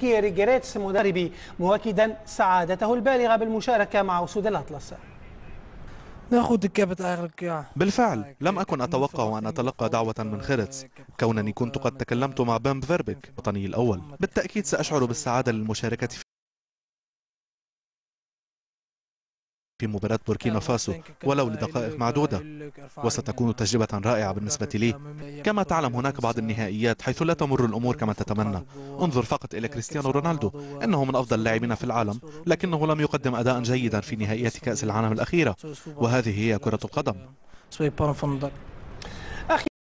كيري جريتس مدربي مؤكدا سعادته البالغة بالمشاركة مع أسود الأطلس بالفعل لم أكن أتوقع أن أتلقى دعوة من خيرتس كونني كنت قد تكلمت مع بامب فيربك وطني الأول بالتأكيد سأشعر بالسعادة للمشاركة في في مباراة بوركينا فاسو ولو لدقائق معدودة وستكون تجربة رائعة بالنسبة لي كما تعلم هناك بعض النهائيات حيث لا تمر الأمور كما تتمنى انظر فقط إلى كريستيانو رونالدو إنه من أفضل اللاعبين في العالم لكنه لم يقدم أداء جيدا في نهائيات كأس العالم الأخيرة وهذه هي كرة القدم